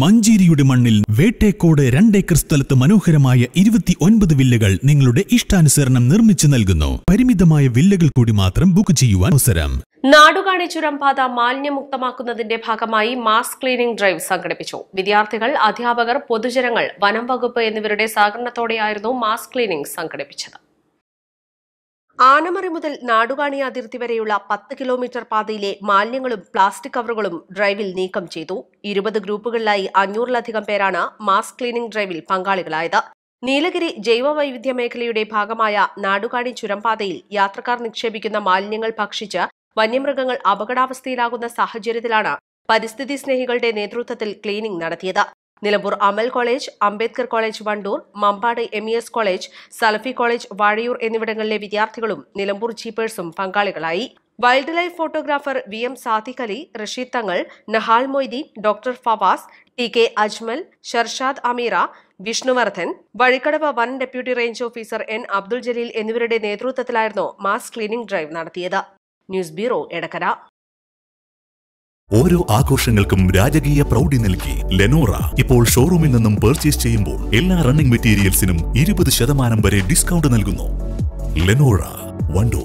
മഞ്ചേരിയുടെ മണ്ണിൽ വേട്ടേക്കോട് രണ്ടേക്കർ സ്ഥലത്ത് മനോഹരമായ ഇരുപത്തി ഒൻപത് വില്ലകൾ നിങ്ങളുടെ ഇഷ്ടാനുസരണം നിർമ്മിച്ചു നൽകുന്നു പരിമിതമായ വില്ലകൾ കൂടി മാത്രം ബുക്ക് ചെയ്യുവാൻ അവസരം നാടുകാണി പാത മാലിന്യമുക്തമാക്കുന്നതിന്റെ ഭാഗമായി മാസ് ക്ലീനിംഗ് ഡ്രൈവ് സംഘടിപ്പിച്ചു വിദ്യാർത്ഥികൾ അധ്യാപകർ പൊതുജനങ്ങൾ വനം വകുപ്പ് എന്നിവരുടെ സഹകരണത്തോടെയായിരുന്നു മാസ് ക്ലീനിംഗ് സംഘടിപ്പിച്ചത് ആനമറി മുതൽ നാടുകാണി അതിർത്തി വരെയുള്ള പത്ത് കിലോമീറ്റർ പാതയിലെ മാലിന്യങ്ങളും പ്ലാസ്റ്റിക് കവറുകളും ഡ്രൈവിൽ നീക്കം ചെയ്തു ഇരുപത് ഗ്രൂപ്പുകളിലായി അഞ്ഞൂറിലധികം പേരാണ് മാസ് ക്ലീനിംഗ് ഡ്രൈവിൽ പങ്കാളികളായത് നീലഗിരി ജൈവവൈവിധ്യ മേഖലയുടെ ഭാഗമായ നാടുകാണി ചുരംപാതയിൽ യാത്രക്കാർ നിക്ഷേപിക്കുന്ന മാലിന്യങ്ങൾ ഭക്ഷിച്ച് വന്യമൃഗങ്ങൾ അപകടാവസ്ഥയിലാകുന്ന സാഹചര്യത്തിലാണ് പരിസ്ഥിതി സ്നേഹികളുടെ നേതൃത്വത്തിൽ ക്ലീനിംഗ് നടത്തിയത് Nilambur Amal college Ambedkar college Wandoor Mampad M college Salafi college Vazhayoor എന്നിവിടങ്ങളിലെ വിദ്യാർത്ഥികളും നിലമ്പൂർ ജീപ്പേഴ്സും പങ്കാളികളായി wildlife photographer V M Sadiq Ali Rasheed Thangal Nahal Moideen doctor Fawaz T K Ajmal Sharshad Ameera Vishnuvardhan Vazhikkadavu വൻ deputy range officer N Abdul Jaleel എന്നിവരുടെ നേതൃത്വത്തിലായിരുന്നു മാസ് ക്ലീനിംഗ് ഡ്രൈവ് നടത്തിയത് ന്യൂസ് ബ്യൂറോ എടക്കര ഓരോ ആഘോഷങ്ങൾക്കും രാജകീയ പ്രൗഢി നൽകി ലെനോറ ഇപ്പോൾ ഷോറൂമിൽ നിന്നും പർച്ചേസ് ചെയ്യുമ്പോൾ എല്ലാ റണ്ണിംഗ് മെറ്റീരിയൽസിനും ഇരുപത് ശതമാനം വരെ ഡിസ്കൗണ്ട് നൽകുന്നു ലെനോറ വണ്ടോ